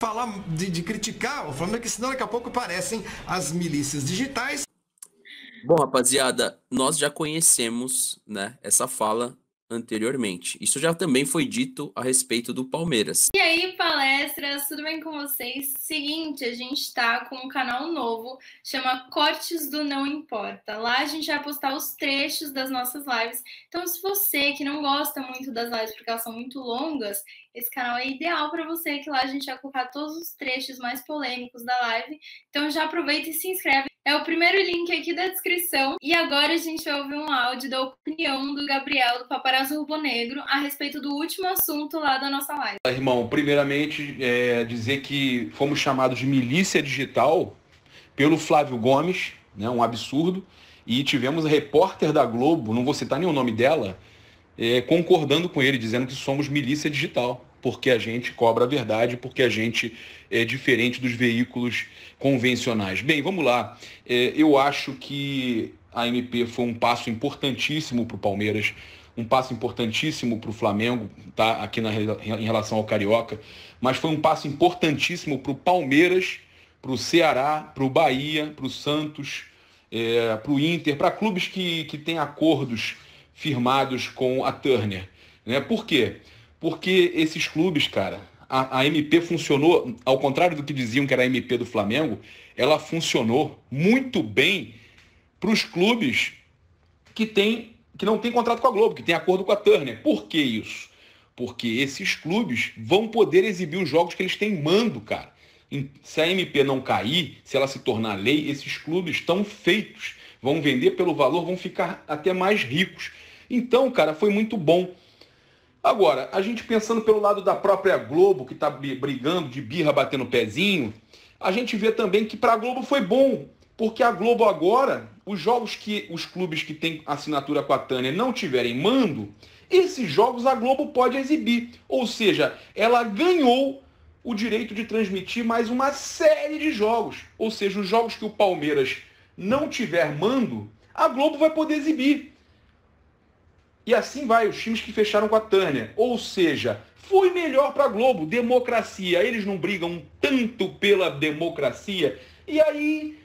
falar, de, de, criticar o Flamengo, é que senão daqui a pouco aparecem as milícias digitais. Bom, rapaziada, nós já conhecemos né, essa fala anteriormente. Isso já também foi dito a respeito do Palmeiras. E aí, palestras, tudo bem com vocês? Seguinte, a gente está com um canal novo, chama Cortes do Não Importa. Lá a gente vai postar os trechos das nossas lives. Então, se você que não gosta muito das lives porque elas são muito longas, esse canal é ideal para você, que lá a gente vai colocar todos os trechos mais polêmicos da live. Então, já aproveita e se inscreve é o primeiro link aqui da descrição. E agora a gente vai ouvir um áudio da opinião do Gabriel, do Paparazzo Rubro Negro, a respeito do último assunto lá da nossa live. Irmão, primeiramente, é dizer que fomos chamados de milícia digital pelo Flávio Gomes, né, um absurdo, e tivemos a repórter da Globo, não vou citar nenhum nome dela, é, concordando com ele, dizendo que somos milícia digital porque a gente cobra a verdade, porque a gente é diferente dos veículos convencionais. Bem, vamos lá. É, eu acho que a MP foi um passo importantíssimo para o Palmeiras, um passo importantíssimo para o Flamengo, tá? Aqui na, em relação ao Carioca, mas foi um passo importantíssimo para o Palmeiras, para o Ceará, para o Bahia, para o Santos, é, para o Inter, para clubes que, que têm acordos firmados com a Turner. Né? Por quê? Porque esses clubes, cara, a, a, MP funcionou, ao contrário do que diziam que era a MP do Flamengo, ela funcionou muito bem para os clubes que, tem, que não têm contrato com a Globo, que têm acordo com a Turner. Por que isso? Porque esses clubes vão poder exibir os jogos que eles têm mando, cara. Se a MP não cair, se ela se tornar lei, esses clubes estão feitos. Vão vender pelo valor, vão ficar até mais ricos. Então, cara, foi muito bom Agora, a gente pensando pelo lado da própria Globo, que está brigando de birra batendo pezinho, a gente vê também que para a Globo foi bom, porque a Globo agora, os jogos que os clubes que têm assinatura com a Tânia não tiverem mando, esses jogos a Globo pode exibir. Ou seja, ela ganhou o direito de transmitir mais uma série de jogos. Ou seja, os jogos que o Palmeiras não tiver mando, a Globo vai poder exibir. E assim vai os times que fecharam com a Tânia. Ou seja, foi melhor para a Globo. Democracia. Eles não brigam tanto pela democracia. E aí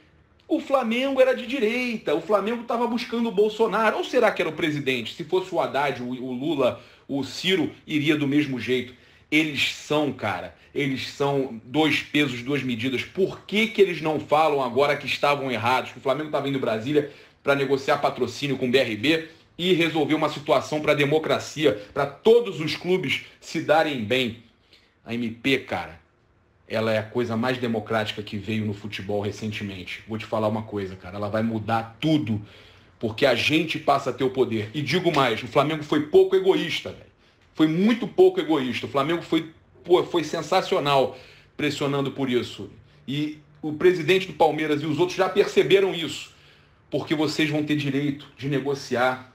o Flamengo era de direita, o Flamengo estava buscando o Bolsonaro. Ou será que era o presidente? Se fosse o Haddad, o, o Lula, o Ciro, iria do mesmo jeito. Eles são, cara, eles são dois pesos, duas medidas. Por que, que eles não falam agora que estavam errados, que o Flamengo estava indo Brasília para negociar patrocínio com o BRB? e resolver uma situação para a democracia, para todos os clubes se darem bem. A MP, cara, ela é a coisa mais democrática que veio no futebol recentemente. Vou te falar uma coisa, cara, ela vai mudar tudo, porque a gente passa a ter o poder. E digo mais, o Flamengo foi pouco egoísta, velho. Foi muito pouco egoísta. O Flamengo foi, pô, foi sensacional pressionando por isso. E o presidente do Palmeiras e os outros já perceberam isso, porque vocês vão ter direito de negociar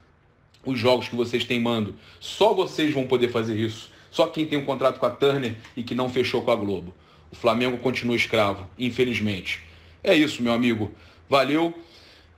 os jogos que vocês têm mando. Só vocês vão poder fazer isso. Só quem tem um contrato com a Turner e que não fechou com a Globo. O Flamengo continua escravo, infelizmente. É isso, meu amigo. Valeu.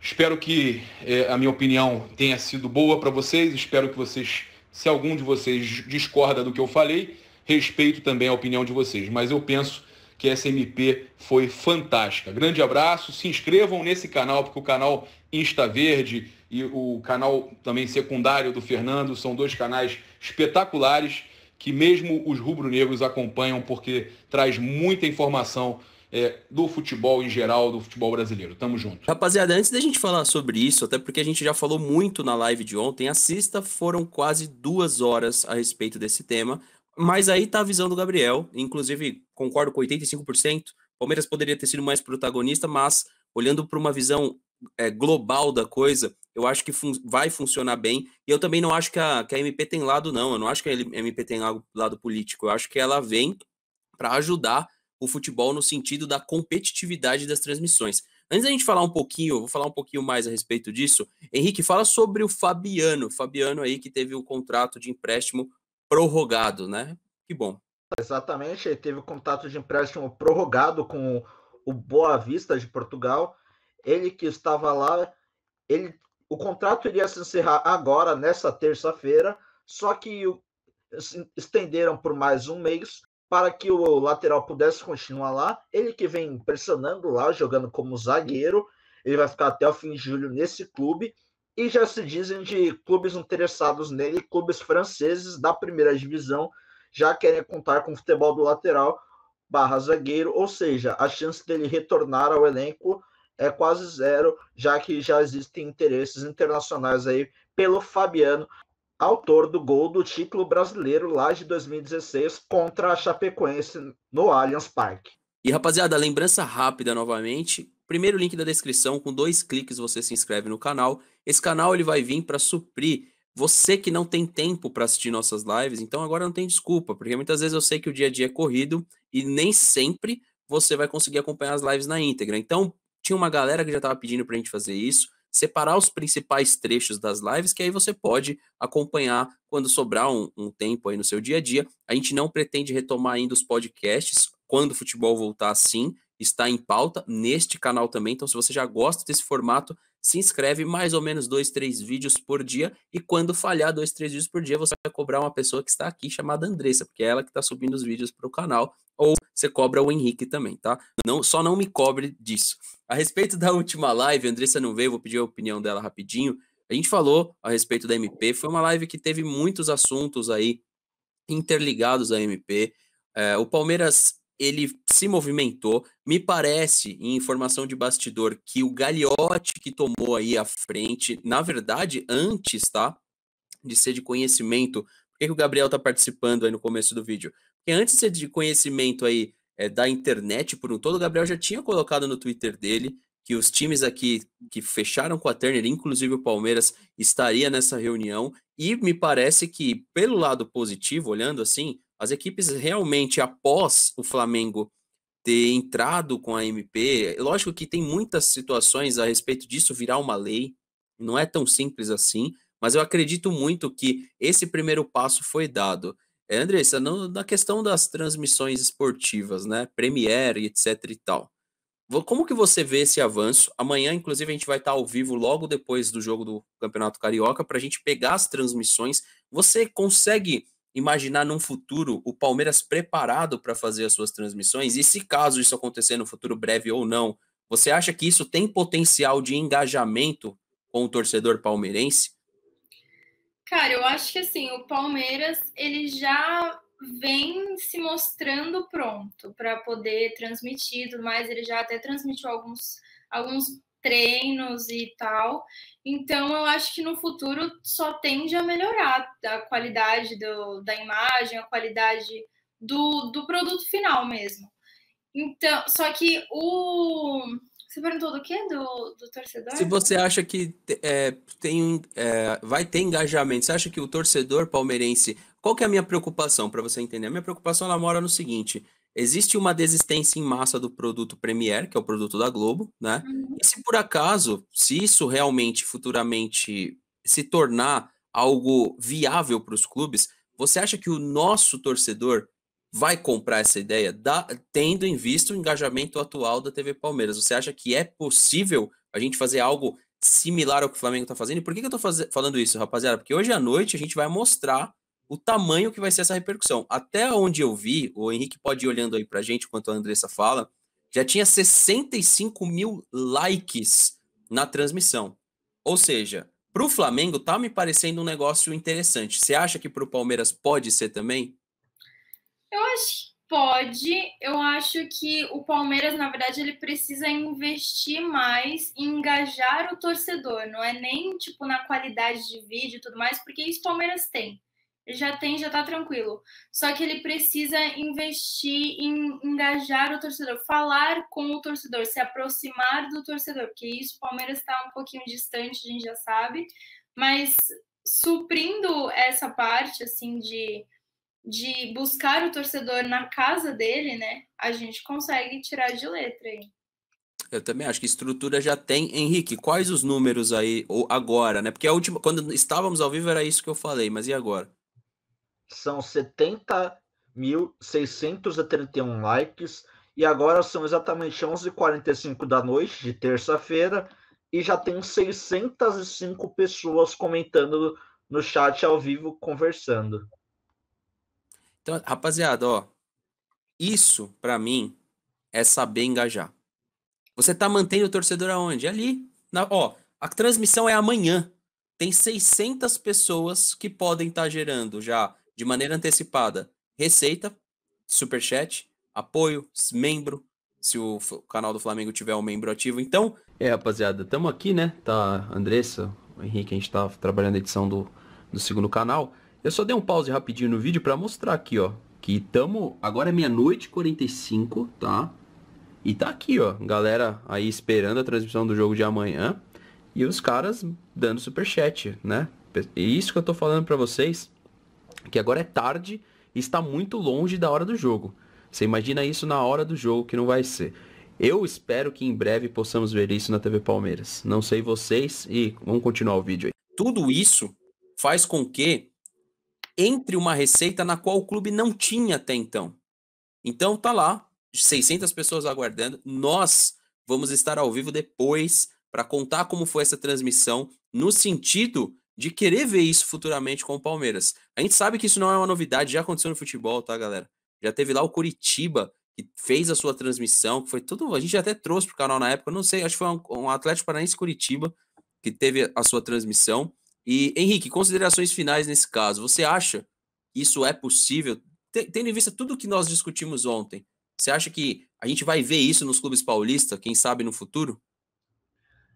Espero que é, a minha opinião tenha sido boa para vocês. Espero que vocês, se algum de vocês discorda do que eu falei, respeito também a opinião de vocês. Mas eu penso que essa MP foi fantástica. Grande abraço. Se inscrevam nesse canal, porque o canal Insta Verde e o canal também secundário do Fernando. São dois canais espetaculares que mesmo os rubro-negros acompanham porque traz muita informação é, do futebol em geral, do futebol brasileiro. Tamo junto. Rapaziada, antes da gente falar sobre isso, até porque a gente já falou muito na live de ontem, assista, foram quase duas horas a respeito desse tema. Mas aí tá a visão do Gabriel, inclusive concordo com 85%. Palmeiras poderia ter sido mais protagonista, mas olhando para uma visão é, global da coisa, eu acho que fun vai funcionar bem. E eu também não acho que a, que a MP tem lado, não. Eu não acho que a MP tem lado político. Eu acho que ela vem para ajudar o futebol no sentido da competitividade das transmissões. Antes da gente falar um pouquinho, vou falar um pouquinho mais a respeito disso. Henrique, fala sobre o Fabiano. Fabiano aí que teve o contrato de empréstimo prorrogado, né? Que bom. Exatamente, ele teve o contrato de empréstimo prorrogado com o Boa Vista de Portugal. Ele que estava lá, ele o contrato iria se encerrar agora, nessa terça-feira, só que estenderam por mais um mês para que o lateral pudesse continuar lá. Ele que vem pressionando lá, jogando como zagueiro, ele vai ficar até o fim de julho nesse clube. E já se dizem de clubes interessados nele, clubes franceses da primeira divisão, já querem contar com o futebol do lateral barra zagueiro, ou seja, a chance dele retornar ao elenco é quase zero, já que já existem interesses internacionais aí pelo Fabiano, autor do gol do título brasileiro lá de 2016 contra a Chapecoense no Allianz Parque. E rapaziada, lembrança rápida novamente. Primeiro link da descrição, com dois cliques você se inscreve no canal. Esse canal ele vai vir para suprir você que não tem tempo para assistir nossas lives, então agora não tem desculpa, porque muitas vezes eu sei que o dia a dia é corrido e nem sempre você vai conseguir acompanhar as lives na íntegra. Então, tinha uma galera que já estava pedindo para a gente fazer isso, separar os principais trechos das lives, que aí você pode acompanhar quando sobrar um, um tempo aí no seu dia a dia. A gente não pretende retomar ainda os podcasts, quando o futebol voltar sim, está em pauta neste canal também. Então, se você já gosta desse formato, se inscreve mais ou menos dois, três vídeos por dia. E quando falhar dois, três vídeos por dia, você vai cobrar uma pessoa que está aqui chamada Andressa, porque é ela que está subindo os vídeos para o canal. Ou você cobra o Henrique também, tá? Não, só não me cobre disso. A respeito da última live, Andressa não veio, vou pedir a opinião dela rapidinho. A gente falou a respeito da MP, foi uma live que teve muitos assuntos aí interligados à MP. É, o Palmeiras ele se movimentou. Me parece, em informação de bastidor, que o Gagliotti que tomou aí a frente, na verdade, antes, tá? De ser de conhecimento. Por que, que o Gabriel tá participando aí no começo do vídeo? Porque antes de ser de conhecimento aí é, da internet por um todo, o Gabriel já tinha colocado no Twitter dele que os times aqui que fecharam com a Turner, inclusive o Palmeiras, estaria nessa reunião. E me parece que, pelo lado positivo, olhando assim, as equipes realmente, após o Flamengo ter entrado com a MP, lógico que tem muitas situações a respeito disso virar uma lei, não é tão simples assim, mas eu acredito muito que esse primeiro passo foi dado. É, Andressa, não, na questão das transmissões esportivas, né? Premier, etc e tal. Como que você vê esse avanço? Amanhã, inclusive, a gente vai estar ao vivo logo depois do jogo do Campeonato Carioca para a gente pegar as transmissões. Você consegue imaginar num futuro o Palmeiras preparado para fazer as suas transmissões? E se caso isso acontecer no futuro breve ou não, você acha que isso tem potencial de engajamento com o torcedor palmeirense? Cara, eu acho que assim, o Palmeiras ele já vem se mostrando pronto para poder transmitir, mas ele já até transmitiu alguns alguns treinos e tal. Então, eu acho que no futuro só tende a melhorar a qualidade do, da imagem, a qualidade do, do produto final mesmo. Então, só que o. Você perguntou do quê? Do, do torcedor? Se você acha que é, tem, é, vai ter engajamento, você acha que o torcedor palmeirense. Qual que é a minha preocupação, para você entender? A minha preocupação ela mora no seguinte: existe uma desistência em massa do produto Premier, que é o produto da Globo, né? Uhum. E se por acaso, se isso realmente futuramente se tornar algo viável para os clubes, você acha que o nosso torcedor vai comprar essa ideia, da, tendo em vista o engajamento atual da TV Palmeiras? Você acha que é possível a gente fazer algo similar ao que o Flamengo está fazendo? E por que, que eu estou falando isso, rapaziada? Porque hoje à noite a gente vai mostrar o tamanho que vai ser essa repercussão. Até onde eu vi, o Henrique pode ir olhando aí pra gente enquanto a Andressa fala, já tinha 65 mil likes na transmissão. Ou seja, para o Flamengo tá me parecendo um negócio interessante. Você acha que para o Palmeiras pode ser também? Eu acho que pode. Eu acho que o Palmeiras, na verdade, ele precisa investir mais em engajar o torcedor. Não é nem tipo na qualidade de vídeo e tudo mais, porque isso o Palmeiras tem já tem, já tá tranquilo. Só que ele precisa investir em engajar o torcedor, falar com o torcedor, se aproximar do torcedor, porque isso o Palmeiras está um pouquinho distante, a gente já sabe, mas suprindo essa parte assim de de buscar o torcedor na casa dele, né? A gente consegue tirar de letra aí. Eu também acho que estrutura já tem. Henrique, quais os números aí ou agora, né? Porque a última, quando estávamos ao vivo era isso que eu falei, mas e agora? são 70.631 likes. E agora são exatamente 11h45 da noite de terça-feira e já tem 605 pessoas comentando no chat ao vivo conversando. Então, rapaziada, ó, isso para mim é saber engajar. Você tá mantendo o torcedor aonde? Ali, na, ó, a transmissão é amanhã. Tem 600 pessoas que podem estar tá gerando já de maneira antecipada receita, superchat, apoio, membro, se o canal do Flamengo tiver um membro ativo. Então. É, rapaziada, estamos aqui, né? Tá, Andressa, o Henrique, a gente tá trabalhando a edição do, do segundo canal. Eu só dei um pause rapidinho no vídeo para mostrar aqui, ó. Que tamo. Agora é meia-noite 45, tá? E tá aqui, ó. Galera aí esperando a transmissão do jogo de amanhã. E os caras dando superchat, né? E isso que eu tô falando para vocês que agora é tarde e está muito longe da hora do jogo. Você imagina isso na hora do jogo que não vai ser. Eu espero que em breve possamos ver isso na TV Palmeiras. Não sei vocês e vamos continuar o vídeo aí. Tudo isso faz com que entre uma receita na qual o clube não tinha até então. Então tá lá, 600 pessoas aguardando. Nós vamos estar ao vivo depois para contar como foi essa transmissão no sentido de querer ver isso futuramente com o Palmeiras. A gente sabe que isso não é uma novidade, já aconteceu no futebol, tá, galera? Já teve lá o Curitiba, que fez a sua transmissão, que foi tudo. A gente até trouxe pro canal na época, não sei, acho que foi um, um Atlético Paranaense Curitiba que teve a sua transmissão. E, Henrique, considerações finais nesse caso. Você acha que isso é possível? Tendo em vista tudo que nós discutimos ontem, você acha que a gente vai ver isso nos clubes paulistas, quem sabe no futuro?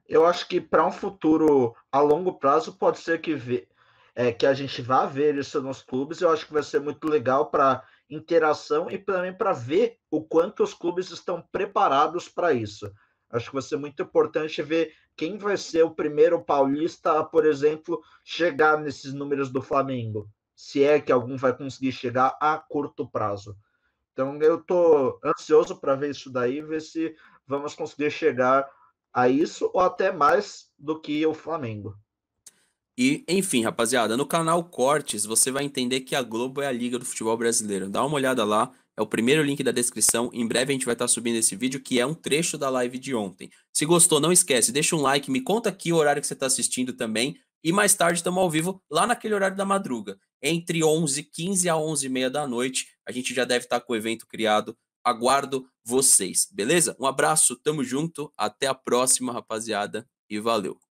eu acho que para um futuro a longo prazo pode ser que, vê, é, que a gente vá ver isso nos clubes. Eu acho que vai ser muito legal para interação e também para ver o quanto os clubes estão preparados para isso. Acho que vai ser muito importante ver quem vai ser o primeiro paulista, a, por exemplo, chegar nesses números do Flamengo, se é que algum vai conseguir chegar a curto prazo. Então eu estou ansioso para ver isso daí, ver se vamos conseguir chegar a isso ou até mais do que o Flamengo. E, enfim, rapaziada, no canal Cortes você vai entender que a Globo é a liga do futebol brasileiro. Dá uma olhada lá, é o primeiro link da descrição. Em breve a gente vai estar tá subindo esse vídeo, que é um trecho da live de ontem. Se gostou, não esquece, deixa um like, me conta aqui o horário que você está assistindo também. E mais tarde estamos ao vivo lá naquele horário da madruga, entre 11h15 a 11h30 da noite. A gente já deve estar tá com o evento criado aguardo vocês, beleza? Um abraço, tamo junto, até a próxima, rapaziada, e valeu.